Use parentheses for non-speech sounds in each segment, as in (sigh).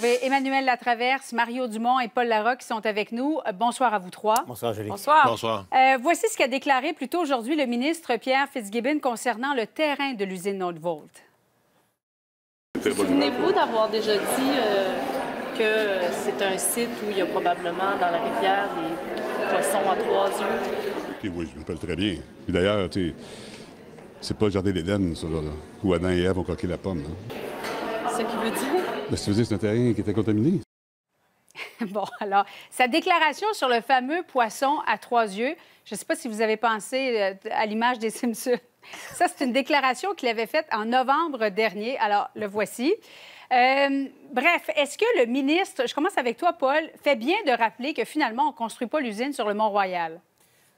Emmanuel Latraverse, Mario Dumont et Paul Larocque sont avec nous. Euh, bonsoir à vous trois. Bonsoir, Julie. Bonsoir. Euh, voici ce qu'a déclaré plus tôt aujourd'hui le ministre Pierre Fitzgibbon concernant le terrain de l'usine Nordvolt. Souvenez-vous d'avoir déjà dit euh, que c'est un site où il y a probablement dans la rivière des poissons à trois yeux? oui, je me rappelle très bien. D'ailleurs, c'est pas le jardin d'Éden, ça, là, où Adam et Ève ont coqué la pomme. Hein ça veut ben, dire? c'est un terrain qui était contaminé. (laughs) Bon, alors, sa déclaration sur le fameux poisson à trois yeux, je ne sais pas si vous avez pensé euh, à l'image des Simpsons. (laughs) Ça, c'est une déclaration qu'il avait faite en novembre dernier. Alors, le voici. Euh, bref, est-ce que le ministre, je commence avec toi, Paul, fait bien de rappeler que finalement, on ne construit pas l'usine sur le Mont-Royal?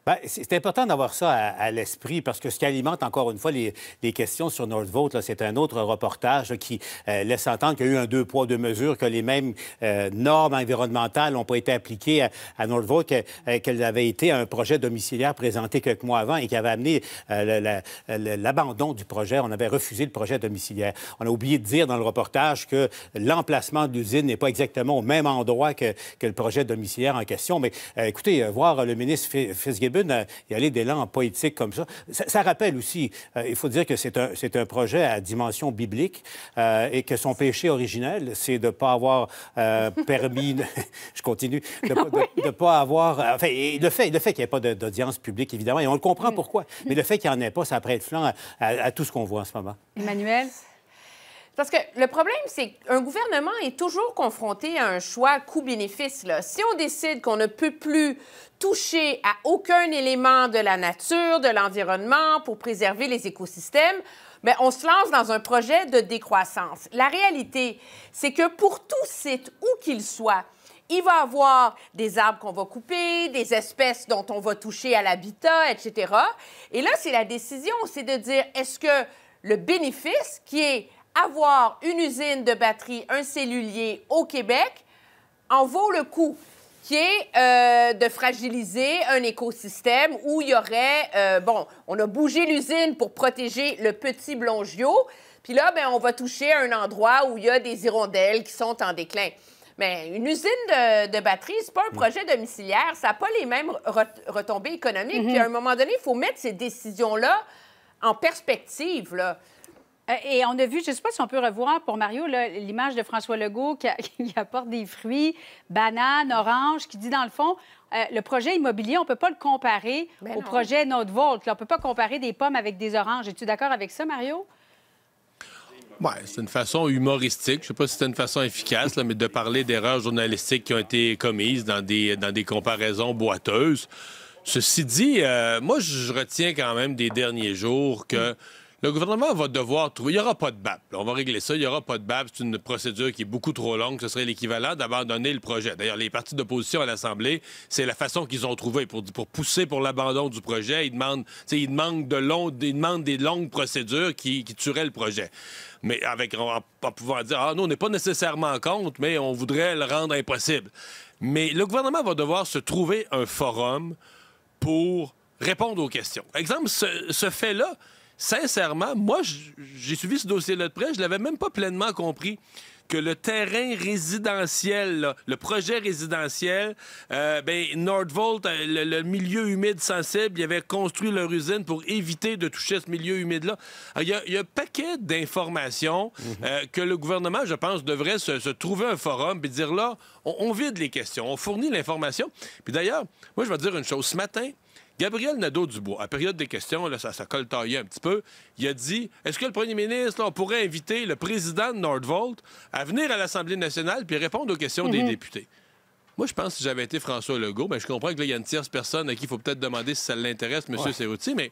Ben, c'est important d'avoir ça à, l'esprit parce que ce qui alimente encore une fois les, questions sur NordVote, c'est un autre reportage qui euh, laisse entendre qu'il y a eu un deux poids, deux mesures, que les mêmes euh, normes environnementales n'ont pas été appliquées à, à NordVote euh, qu'elles avaient été à un projet domiciliaire présenté quelques mois avant et qui avait amené l'abandon du projet. On avait refusé le projet domiciliaire. On a oublié de dire dans le reportage que l'emplacement de l'usine n'est pas exactement au même endroit que, le projet domiciliaire en question. Mais écoutez, voir le ministre Fitzgibbon il y aller d'élan en poétique comme ça. Ça, rappelle aussi, euh, il faut dire que c'est un, un, projet à dimension biblique euh, et que son péché originel, c'est de ne pas avoir euh, (laughs) permis, (laughs) je continue, de ne pas avoir... Enfin, le fait, le fait qu'il n'y ait pas d'audience publique, évidemment, et on le comprend pourquoi, mais le fait qu'il n'y en ait pas, ça prête flanc à tout ce qu'on voit en ce moment. Emmanuel parce que le problème, c'est qu'un gouvernement est toujours confronté à un choix coût-bénéfice. Si on décide qu'on ne peut plus toucher à aucun élément de la nature, de l'environnement pour préserver les écosystèmes, mais ben, on se lance dans un projet de décroissance. La réalité, c'est que pour tout site, où qu'il soit, il va avoir des arbres qu'on va couper, des espèces dont on va toucher à l'habitat, etc. Et là, c'est la décision, c'est de dire, est-ce que le bénéfice qui est avoir une usine de batterie, un cellulier au Québec en vaut le coup, qui est euh, de fragiliser un écosystème où il y aurait, euh, bon, on a bougé l'usine pour protéger le petit Blongio, puis là, ben, on va toucher un endroit où il y a des hirondelles qui sont en déclin. Mais une usine de, de batterie, c'est pas un mm. projet domiciliaire, ça n'a pas les mêmes retombées économiques. Mm-hmm. à un moment donné, il faut mettre ces décisions-là en perspective. Là. Euh, et on a vu, je ne sais pas si on peut revoir pour Mario l'image de François Legault (laughs) qui, apporte des fruits, bananes, oranges, qui dit dans le fond, euh, le projet immobilier, on ne peut pas le comparer ben au projet Notre Volt. on ne peut pas comparer des pommes avec des oranges. Es-tu d'accord avec ça, Mario? Ouais, c'est une façon humoristique. Je sais pas si c'est une façon efficace, mais de parler d'erreurs journalistiques qui ont été commises dans des, dans des comparaisons boiteuses. Ceci dit, euh, moi, je retiens quand même des derniers jours que. Le gouvernement va devoir trouver. Il n'y aura pas de BAP. On va régler ça. Il n'y aura pas de BAP. C'est une procédure qui est beaucoup trop longue. Ce serait l'équivalent d'abandonner le projet. D'ailleurs, les partis d'opposition à l'Assemblée, c'est la façon qu'ils ont trouvé pour, pousser pour l'abandon du projet. Ils demandent, ils demandent, de des longues procédures qui, tueraient le projet mais avec on pas pouvoir dire ah nous on n'est pas nécessairement en compte, mais on voudrait le rendre impossible. Mais le gouvernement va devoir se trouver un forum pour répondre aux questions. Exemple, ce fait-là, sincèrement, moi, j'ai suivi ce dossier-là de près, je l'avais même pas pleinement compris que le terrain résidentiel, le projet résidentiel, euh, ben Nordvolt, euh, le, milieu humide sensible, ils avaient construit leur usine pour éviter de toucher ce milieu humide-là. Il y, a un paquet d'informations mm-hmm. euh, que le gouvernement, je pense, devrait se, trouver un forum et dire là, on, on, vide les questions, on fournit l'information. Puis d'ailleurs, moi, je vais dire une chose. Ce matin, Gabriel Nadeau-Dubois, à période des questions, ça, ça un petit peu, il a dit est-ce que le premier ministre, pourrait inviter le président de Nordvolt à venir à l'Assemblée nationale puis répondre aux questions des mhm. députés? Moi, je pense que si j'avais été François Legault, mais ben, je comprends qu'il y a une tierce personne à qui il faut peut-être demander si ça l'intéresse, M. Ouais. mais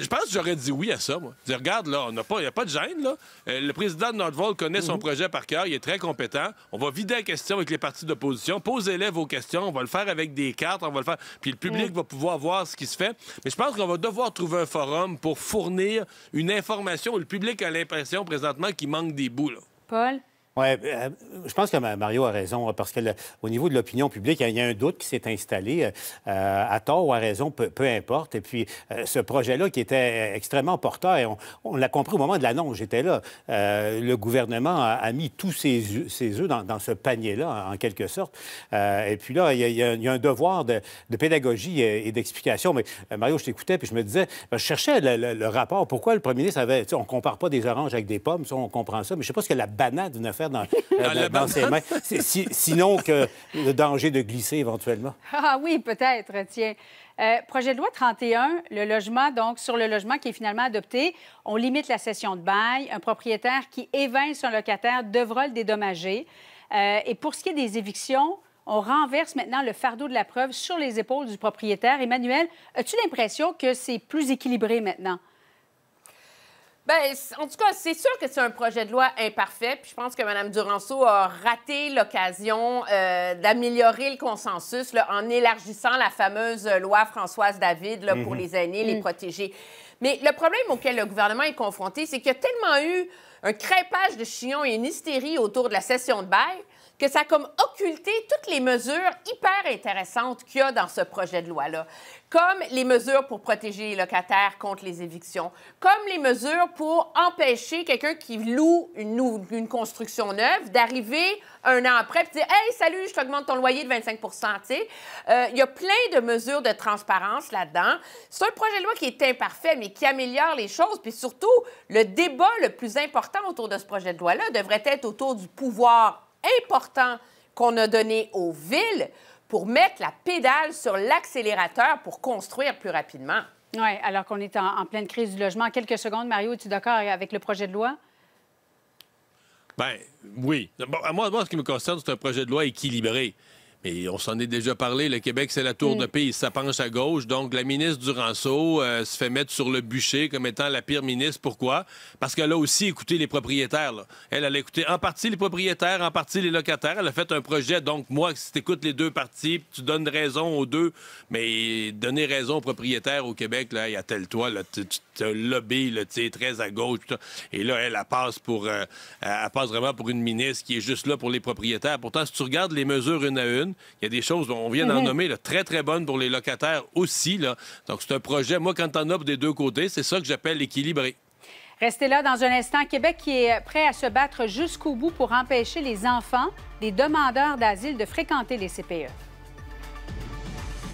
je pense que j'aurais dit oui à ça, moi. regarde, là, on pas, il n'y a pas de gêne, là. Euh, le président de Nordvolt connaît son mhm. projet par cœur, il est très compétent. On va vider la question avec les partis d'opposition. Posez-les vos questions, on va le faire avec des cartes, on va le faire. Puis le public mhm. va pouvoir voir ce qui se fait. Mais je pense qu'on va devoir trouver un forum pour fournir une information où le public a l'impression présentement qu'il manque des bouts, là. Paul? Oui, euh, je pense que Mario a raison, hein, parce qu'au niveau de l'opinion publique, il y a un doute qui s'est installé, euh, euh, à tort ou à raison, peu, importe. Et puis, ce projet-là qui était extrêmement porteur, et on, l'a compris au moment de l'annonce, j'étais là, le gouvernement a, mis tous ses, œufs dans, ce panier-là, en quelque sorte. et puis là, il y, a, un devoir de, pédagogie et, d'explication. Mais Mario, je t'écoutais, puis je me disais, ben, je cherchais le, rapport. Pourquoi le premier ministre avait... tu On compare pas des oranges avec des pommes, ça, on comprend ça, mais je sais pas ce que la banane ne (laughs) Euh, dans, ses mains. sinon que le danger de glisser éventuellement. (laughs) Ah oui, peut-être, tiens. Euh, projet de loi 31, le logement, donc sur le logement qui est finalement adopté, on limite la cession de bail. Un propriétaire qui évince son locataire devra le dédommager. Euh, et pour ce qui est des évictions, on renverse maintenant le fardeau de la preuve sur les épaules du propriétaire. Emmanuel, as-tu l'impression que c'est plus équilibré maintenant? Ben, en tout cas, c'est sûr que c'est un projet de loi imparfait. je pense que Mme Duranceau a raté l'occasion euh, d'améliorer le consensus en élargissant la fameuse loi Françoise David pour mhm. les aînés, les mm. protégés. protéger. Mais le problème auquel le gouvernement est confronté, c'est qu'il y a tellement eu un crêpage de chignons et une hystérie autour de la session de bail que ça a comme occulté toutes les mesures hyper intéressantes qu'il y a dans ce projet de loi-là, comme les mesures pour protéger les locataires contre les évictions, comme les mesures pour empêcher quelqu'un qui loue une, une construction neuve d'arriver un an après et dire Hey, salut, je t'augmente ton loyer de 25 euh, Il y a plein de mesures de transparence là-dedans. C'est un projet de loi qui est imparfait, mais qui améliore les choses. Puis surtout, le débat le plus important autour de ce projet de loi-là devrait être autour du pouvoir important qu'on a donné aux villes pour mettre la pédale sur l'accélérateur pour construire plus rapidement. Oui, alors qu'on est en, pleine crise du logement. Quelques secondes, Mario, es-tu d'accord avec le projet de loi? Bien, oui. moi, moi, ce qui me concerne, c'est un projet de loi équilibré. Et on s'en est déjà parlé. Le Québec, c'est la tour de pays. Ça penche à gauche. Donc, la ministre Duranceau euh, se fait mettre sur le bûcher comme étant la pire ministre. Pourquoi? Parce qu'elle a aussi écouté les propriétaires. Elle, a écouté en partie les propriétaires, en partie les locataires. Elle a fait un projet. Donc, moi, si tu écoutes les deux parties, tu donnes raison aux deux. Mais donner raison aux propriétaires au Québec, là, il y a tel toi, là, tu te lobbies, là, tu très à gauche. Et là, elle, elle, passe pour, euh, elle passe vraiment pour une ministre qui est juste là pour les propriétaires. Pourtant, si tu regardes les mesures une à une, il y a des choses, dont on vient d'en mhm. nommer, très, très bonnes pour les locataires aussi. Donc, c'est un projet, moi, quand en as des deux côtés, c'est ça que j'appelle équilibré. Restez là dans un instant. Québec qui est prêt à se battre jusqu'au bout pour empêcher les enfants des demandeurs d'asile de fréquenter les CPE.